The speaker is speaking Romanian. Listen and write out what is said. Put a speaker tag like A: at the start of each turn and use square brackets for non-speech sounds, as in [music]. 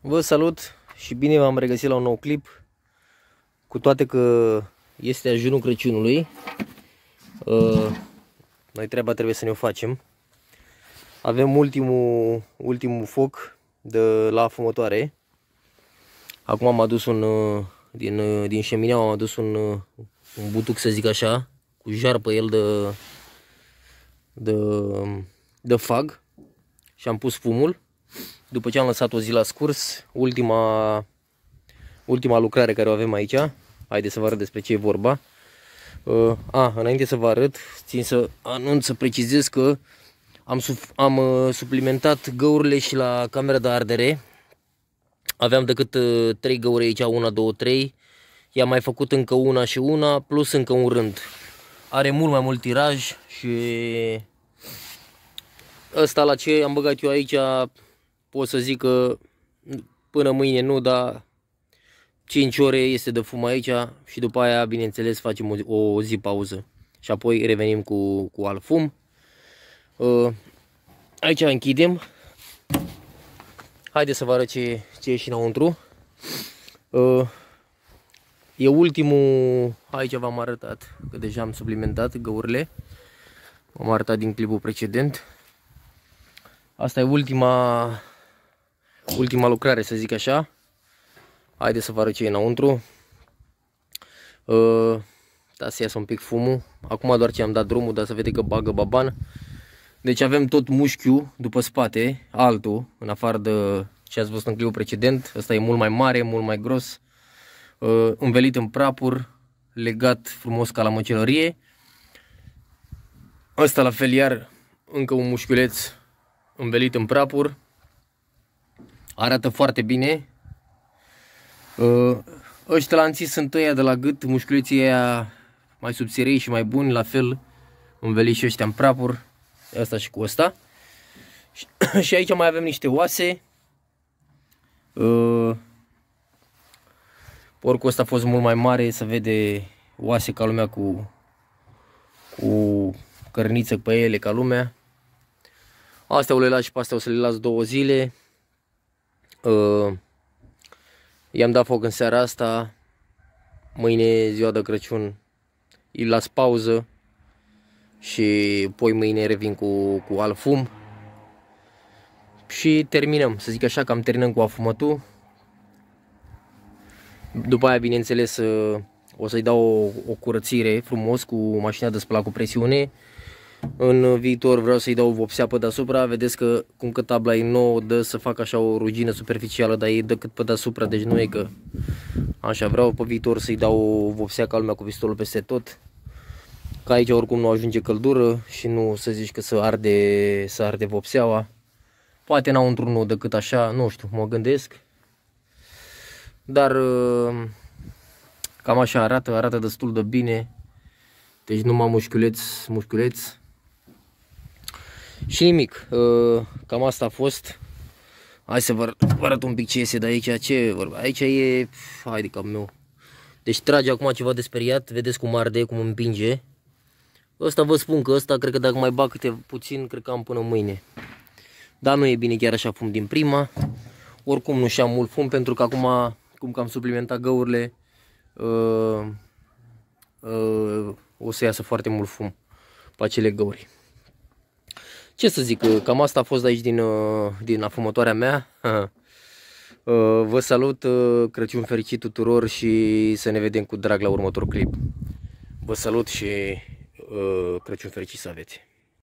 A: Vă salut și bine v-am regăsit la un nou clip Cu toate că este ajunul Crăciunului uh, Noi treaba trebuie să ne o facem Avem ultimul, ultimul foc de la fumătoare Acum am adus un uh, din, uh, din șemineau am adus un, un butuc să zic așa Cu jar pe el de, de, de fag Și am pus fumul după ce am lăsat o zi la scurs, ultima, ultima lucrare care o avem aici, haideți să vă arăt despre ce e vorba. Uh, a, înainte să vă arăt, țin să anunț, să precizez că am, suf, am uh, suplimentat găurile și la camera de ardere. Aveam decât uh, 3 găuri aici, una, două, trei. I-am mai făcut încă una și una, plus încă un rând. Are mult mai mult tiraj și ăsta la ce am băgat eu aici pot să zic că până mâine nu, dar 5 ore este de fum aici și după aia, bineînțeles, facem o, o zi pauză și apoi revenim cu, cu alt fum. Uh, aici închidem. Haideți să vă arăt ce, ce e și înăuntru. Uh, e ultimul, aici v-am arătat, că deja am suplimentat găurile. V-am arătat din clipul precedent. Asta e ultima ultima lucrare, să zic așa. Haideți să vă arăt ce e înăuntru. Uh, da, să iasă un pic fumul. Acum doar ce am dat drumul, dar să vede că bagă baban. Deci avem tot mușchiul după spate, altul, în afară de ce ați văzut în clipul precedent. Ăsta e mult mai mare, mult mai gros, uh, învelit în prapur, legat frumos ca la măcelărie. Ăsta la fel iar încă un mușchiuleț învelit în prapur. Arată foarte bine. Uh, ăștia lanții sunt ăia de la gât, mușculiții ăia mai subțirei și mai buni, la fel înveliți ăștia în prapuri, asta și cu ăsta. și [coughs] aici mai avem niște oase. Uh, porcul ăsta a fost mult mai mare, să vede oase ca lumea cu, cu cărniță pe ele ca lumea. Astea o le las și pe astea o să le las două zile. Uh, I-am dat foc în seara asta. Mâine ziua de Crăciun îi las pauză și poi mâine revin cu, cu alt fum și terminăm, să zic așa, cam terminăm cu afumătul. După aia, bineînțeles, uh, o să-i dau o, o curățire frumos cu mașina de spălat cu presiune în viitor vreau să-i dau vopsea pe deasupra, vedeți că cum că tabla e nouă dă să fac așa o rugină superficială, dar e decât cât pe deasupra, deci nu e că... Așa, vreau pe viitor să-i dau vopsea ca lumea cu pistolul peste tot. Ca aici oricum nu ajunge căldură și nu să zici că să arde, să arde vopseaua. Poate într-un nou decât așa, nu știu, mă gândesc. Dar uh, cam așa arată, arată destul de bine. Deci numai mușchiuleț, mușchiuleț. Și nimic, uh, cam asta a fost. Hai să vă arăt un pic ce iese de aici, ce vorba. Aici e, haide cam meu. Deci trage acum ceva de speriat, vedeți cum arde, cum împinge. Ăsta vă spun că ăsta, cred că dacă mai bag câte puțin, cred că am până mâine. Dar nu e bine chiar așa fum din prima. Oricum nu și-am mult fum pentru că acum, cum că am suplimentat găurile, uh, uh, o să iasă foarte mult fum pe acele găuri. Ce să zic, uh, cam asta a fost aici din, uh, din afumătoarea mea. [laughs] Uh, vă salut, Crăciun fericit tuturor și să ne vedem cu drag la următorul clip. Vă salut și Crăciun fericit să aveți!